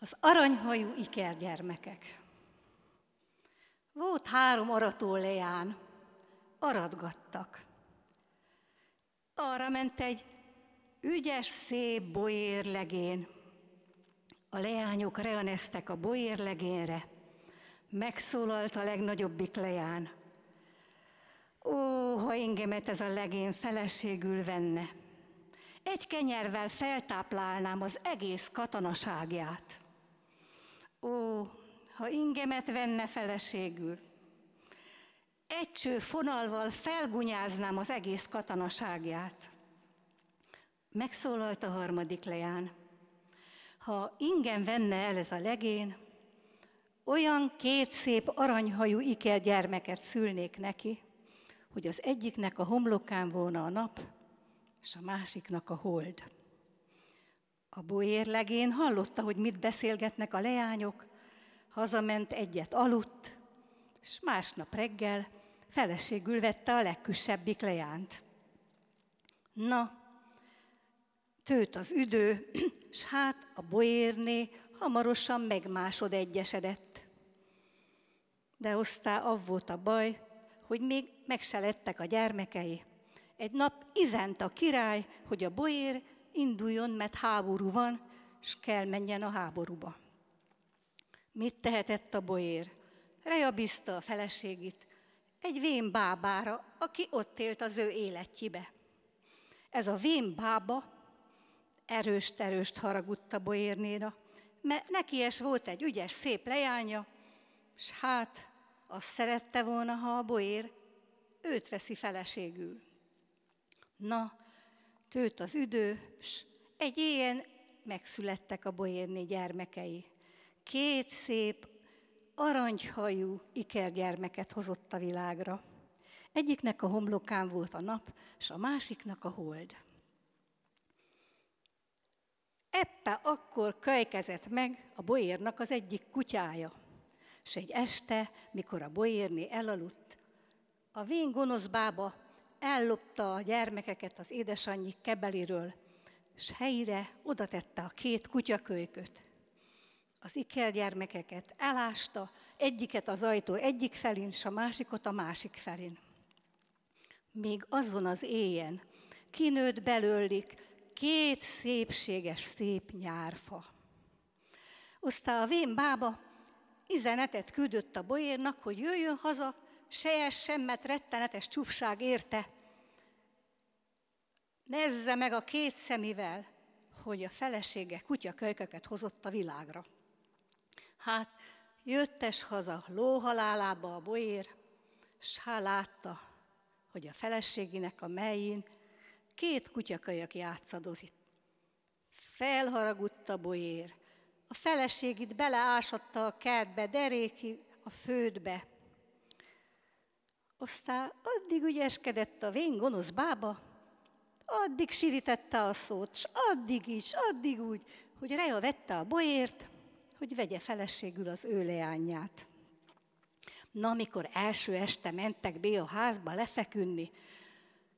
Az aranyhajú ikergyermekek. Volt három arató leán, aratgattak. Arra ment egy ügyes, szép boérlegén. A leányok reaneztek a boérlegénre. Megszólalt a legnagyobbik leán. Ó, ha engemet ez a legén feleségül venne! Egy kenyervel feltáplálnám az egész katonaságját. Ó, ha ingemet venne feleségül, egy cső fonalval felgunyáznám az egész katonaságját. Megszólalt a harmadik leán. Ha ingem venne el ez a legén, olyan két szép aranyhajú iker gyermeket szülnék neki, hogy az egyiknek a homlokán volna a nap, és a másiknak a hold. A boérlegén hallotta, hogy mit beszélgetnek a leányok, hazament egyet aludt, és másnap reggel feleségül vette a legkisebbik leányt. Na, tőt az üdő, s hát a boérné hamarosan megmásod egyesedett. De osztá av volt a baj, hogy még meg se lettek a gyermekei. Egy nap izent a király, hogy a boér induljon, mert háború van, és kell menjen a háborúba. Mit tehetett a boér? Rejabizta a feleségét, egy vén bábára, aki ott élt az ő életjébe. Ez a vén bába erőst-erőst haragudta a boérnéra, mert neki es volt egy ügyes, szép leánya, s hát azt szerette volna, ha a bolyér őt veszi feleségül. Na, tőt az s Egy ilyen megszülettek a Boérné gyermekei. Két szép, aranyhajú ikergyermeket hozott a világra. Egyiknek a homlokán volt a nap, és a másiknak a hold. Eppe akkor kölykezett meg a boérnak az egyik kutyája. És egy este, mikor a boérné elaludt, a vén gonosz bába ellopta a gyermekeket az édesanyi kebeléről, és helyére oda tette a két kutyakölyköt. Az gyermekeket elásta, egyiket az ajtó egyik felén, és a másikot a másik felén. Még azon az éjjel kinőtt belőlük két szépséges, szép nyárfa. Aztán a vén bába izenetet küldött a bolyérnak, hogy jöjjön haza, sejes semmet rettenetes csúfság érte. Nezze meg a két szemivel, hogy a felesége kölyköket hozott a világra. Hát, jöttes haza lóhalálába a boér, s há látta, hogy a feleségének a melyén két kölyök játszadozik. Felharagudta bolyér, a feleségét beleásatta a kertbe, deréki a földbe, aztán addig ügyeskedett a vén gonosz bába, addig sirítette a szót, és addig is, addig úgy, hogy Reja vette a bolyért, hogy vegye feleségül az ő leányját. Na, amikor első este mentek be a házba lefeküdni,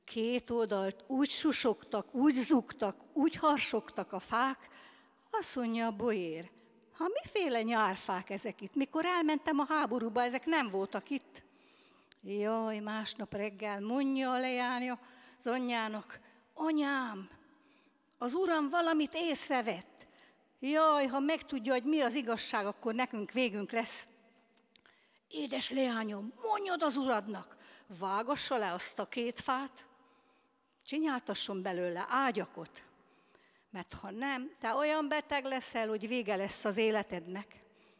két oldalt úgy susogtak, úgy zugtak, úgy harsogtak a fák, azt mondja a bolyér, ha miféle nyárfák ezek itt, mikor elmentem a háborúba, ezek nem voltak itt. Jaj, másnap reggel mondja a lejáni az anyjának, anyám, az uram valamit észrevett. Jaj, ha megtudja, hogy mi az igazság, akkor nekünk végünk lesz. Édes leányom, mondjad az uradnak, vágassa le azt a két fát, csináltasson belőle ágyakot, mert ha nem, te olyan beteg leszel, hogy vége lesz az életednek.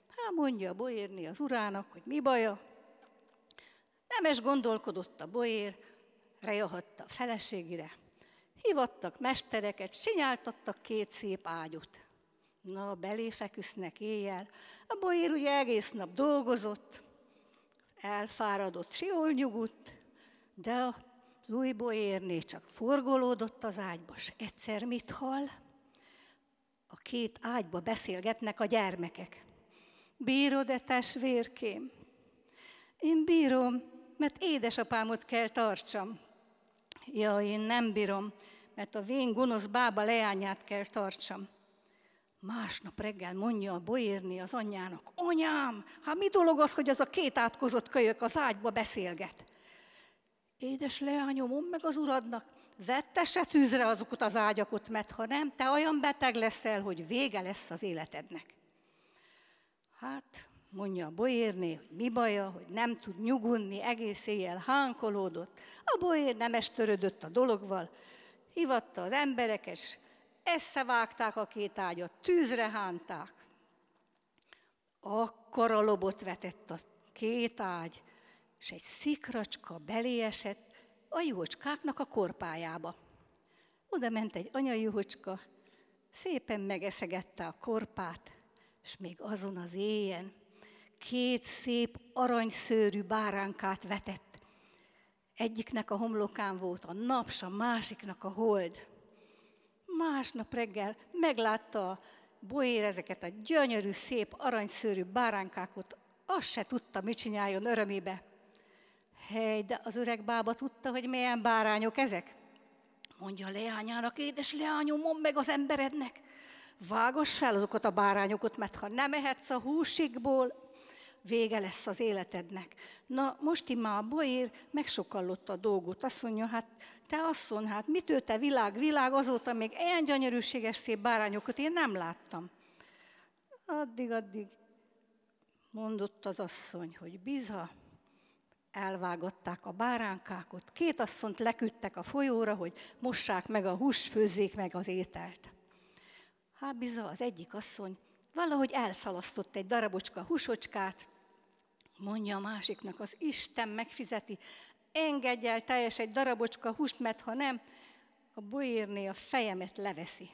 Hát mondja Boérni az urának, hogy mi baja, Nemes gondolkodott a boér, rejahadt a feleségére. Hivattak mestereket, csináltattak két szép ágyut. Na, belé feküsznek éjjel. A boér ugye egész nap dolgozott, elfáradott, jól nyugodt, de a új boérné csak forgolódott az ágyba, s egyszer mit hall? A két ágyba beszélgetnek a gyermekek. Bírod-e testvérkém? Én bírom, mert édesapámot kell tartsam. Ja, én nem bírom, mert a vén gonosz bába leányát kell tartsam. Másnap reggel mondja a boérni az anyjának, anyám, hát mi dolog az, hogy az a két átkozott kölyök az ágyba beszélget? Édes leányom, mondd meg az uradnak, se tűzre azokat az ágyakot, mert ha nem, te olyan beteg leszel, hogy vége lesz az életednek. Hát, mondja a bolyérné, hogy mi baja, hogy nem tud nyugunni, egész éjjel hánkolódott. A bolyér nem estörödött a dologval, hivatta az embereket, és eszevágták a két ágyat, tűzre hánták. Akkor a lobot vetett a két ágy, és egy szikracska belé esett a jócskáknak a korpájába. Oda ment egy anyai szépen megeszegette a korpát, és még azon az éjjel két szép aranyszőrű báránkát vetett. Egyiknek a homlokán volt a naps, a másiknak a hold. Másnap reggel meglátta a boér ezeket a gyönyörű, szép, aranyszőrű báránkákat, azt se tudta, mit csináljon örömébe. Hely, de az öreg bába tudta, hogy milyen bárányok ezek. Mondja a leányának, édes leányom, mondd meg az emberednek, vágass el azokat a bárányokat, mert ha nem ehetsz a húsikból, vége lesz az életednek. Na, most immá a boér megsokallott a dolgot. Azt mondja, hát te asszon, hát mit ő te világ, világ, azóta még ilyen gyönyörűséges szép bárányokat én nem láttam. Addig, addig mondott az asszony, hogy biza, elvágatták a báránkákot, két asszont leküdtek a folyóra, hogy mossák meg a hús, főzzék meg az ételt. Hát biza, az egyik asszony valahogy elszalasztott egy darabocska húsocskát, Mondja a másiknak, az Isten megfizeti, engedj el teljes egy darabocska húst, mert ha nem, a bolyérné a fejemet leveszi.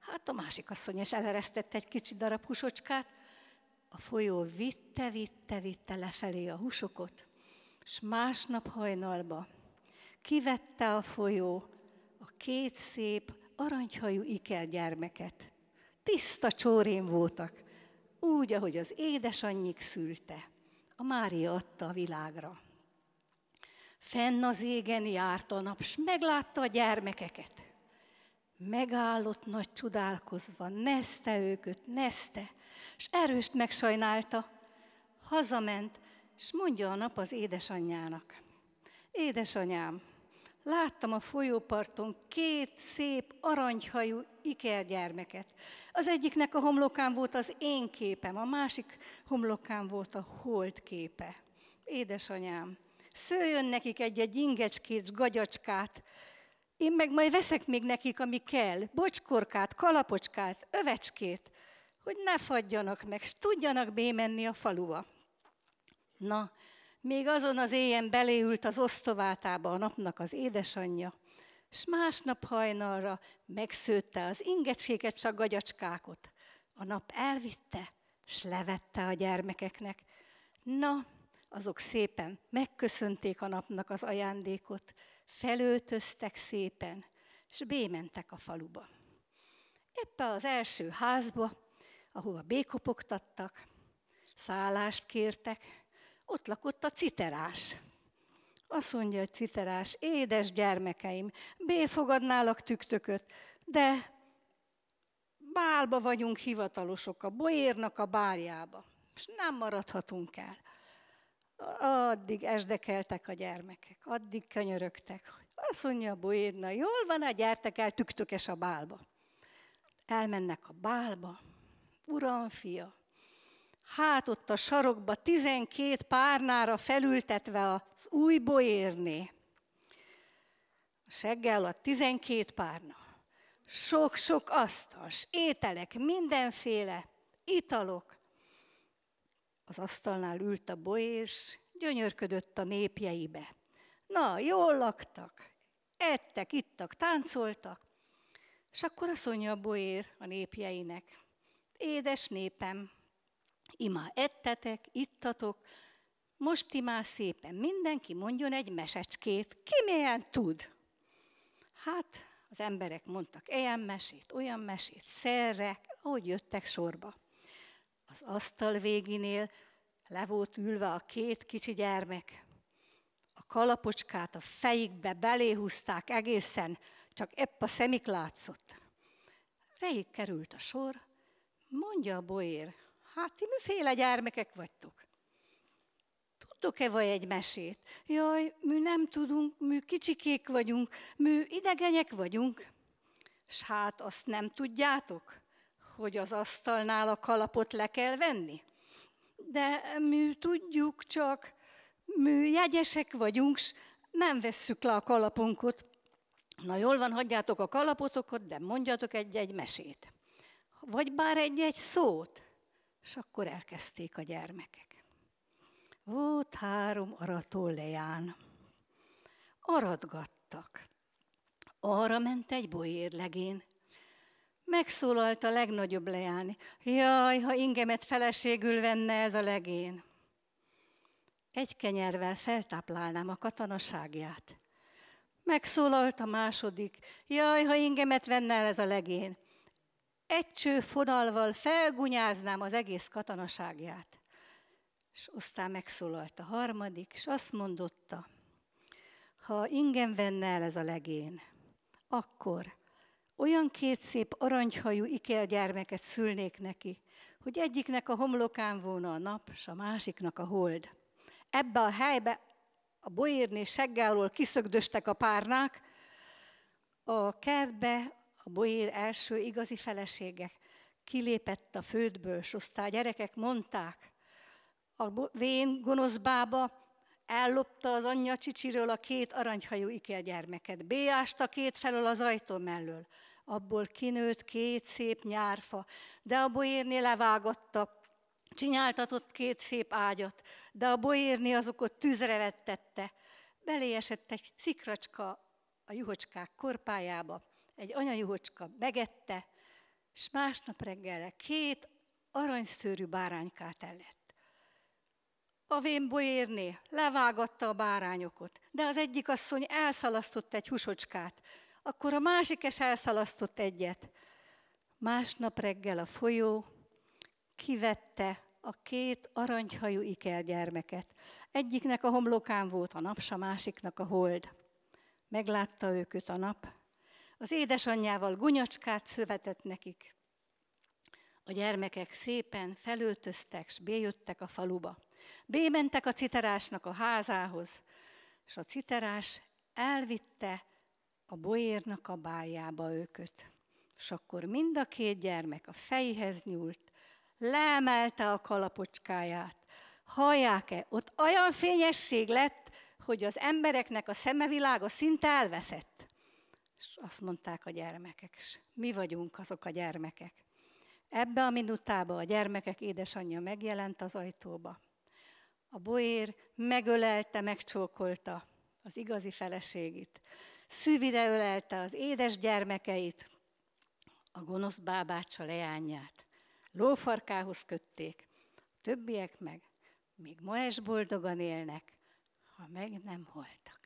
Hát a másik asszony is eleresztett egy kicsi darab húsocskát, a folyó vitte, vitte, vitte lefelé a húsokot, és másnap hajnalba kivette a folyó a két szép, aranyhajú gyermeket. Tiszta csórén voltak, úgy, ahogy az édesanyjik szülte a Mária adta a világra. Fenn az égen járt a nap, s meglátta a gyermekeket. Megállott nagy csodálkozva, nezte őköt, nezte, s erőst megsajnálta. Hazament, s mondja a nap az édesanyjának. Édesanyám, láttam a folyóparton két szép aranyhajú ikergyermeket. Az egyiknek a homlokán volt az én képem, a másik homlokán volt a hold képe. Édesanyám, szőjön nekik egy-egy ingecskét, gagyacskát, én meg majd veszek még nekik, ami kell, bocskorkát, kalapocskát, övecskét, hogy ne fagyjanak meg, s tudjanak bémenni a faluba. Na, még azon az éjjel beléült az osztovátába a napnak az édesanyja, s másnap hajnalra megszőtte az ingecséket, csak gagyacskákot. A nap elvitte, s levette a gyermekeknek. Na, azok szépen megköszönték a napnak az ajándékot, felöltöztek szépen, és bémentek a faluba. Éppen az első házba, ahova békopogtattak, szállást kértek, ott lakott a citerás. Azt mondja a citerás, édes gyermekeim, béfogadnálak tüktököt, de bálba vagyunk hivatalosok, a boérnak a bárjába, és nem maradhatunk el. Addig esdekeltek a gyermekek, addig könyörögtek. Azt mondja a boérna, jól van, hát gyertek el tüktökes a bálba. Elmennek a bálba, uram, fia, hát ott a sarokba 12 párnára felültetve az új boérné. A seggel alatt 12 párna. Sok-sok asztals, ételek, mindenféle, italok. Az asztalnál ült a boés, gyönyörködött a népjeibe. Na, jól laktak, ettek, ittak, táncoltak, és akkor azt mondja a boér a népjeinek, édes népem, imá ettetek, ittatok, most ti már szépen mindenki mondjon egy mesecskét, ki milyen tud. Hát az emberek mondtak ilyen mesét, olyan mesét, szerre, ahogy jöttek sorba. Az asztal véginél le volt ülve a két kicsi gyermek. A kalapocskát a fejükbe beléhúzták egészen, csak épp a szemik látszott. Rejék került a sor, mondja a boér, Hát ti miféle gyermekek vagytok? Tudtok-e vagy egy mesét? Jaj, mi nem tudunk, mi kicsikék vagyunk, mi idegenek vagyunk. S hát azt nem tudjátok, hogy az asztalnál a kalapot le kell venni? De mi tudjuk csak, mi jegyesek vagyunk, s nem vesszük le a kalapunkot. Na jól van, hagyjátok a kalapotokat, de mondjatok egy-egy mesét. Vagy bár egy-egy szót. És akkor elkezdték a gyermekek. Volt három arató leján. Aratgattak. Arra ment egy bolyérlegén. Megszólalt a legnagyobb leány. Jaj, ha ingemet feleségül venne ez a legén. Egy kenyervel feltáplálnám a katonaságját. Megszólalt a második. Jaj, ha ingemet venne el ez a legén egy cső fonalval felgunyáznám az egész katonaságját. És aztán megszólalt a harmadik, és azt mondotta, ha ingem venne el ez a legén, akkor olyan két szép aranyhajú ikel gyermeket szülnék neki, hogy egyiknek a homlokán volna a nap, és a másiknak a hold. Ebbe a helybe a bolyérné seggáról kiszögdöstek a párnák, a kertbe a Boér első igazi felesége kilépett a földből, s aztán gyerekek mondták, a vén gonosz bába ellopta az anyja csicsiről a két aranyhajú Béást a két felől az ajtó mellől, abból kinőtt két szép nyárfa, de a boérné levágotta, csináltatott két szép ágyat, de a boérné azokat tűzre vettette. Belé esett egy szikracska a juhocskák korpájába, egy anyajuhocska megette, és másnap reggelre két aranyszőrű báránykát ellett. A vén levágatta a bárányokat, de az egyik asszony elszalasztott egy husocskát, akkor a másik es elszalasztott egyet. Másnap reggel a folyó kivette a két aranyhajú gyermeket. Egyiknek a homlokán volt a naps, a másiknak a hold. Meglátta őket a nap, az édesanyjával gunyacskát szövetett nekik. A gyermekek szépen felöltöztek, s béjöttek a faluba. Bémentek a citerásnak a házához, és a citerás elvitte a boérnak a bájába őköt. És akkor mind a két gyermek a fejhez nyúlt, leemelte a kalapocskáját. Hallják-e, ott olyan fényesség lett, hogy az embereknek a szemevilága szinte elveszett. És azt mondták a gyermekek, és mi vagyunk azok a gyermekek. Ebbe a minutába a gyermekek édesanyja megjelent az ajtóba. A boér megölelte, megcsókolta az igazi feleségét. Szűvide ölelte az édes gyermekeit, a gonosz bábácsa leányát. Lófarkához kötték, a többiek meg még ma is boldogan élnek, ha meg nem holtak.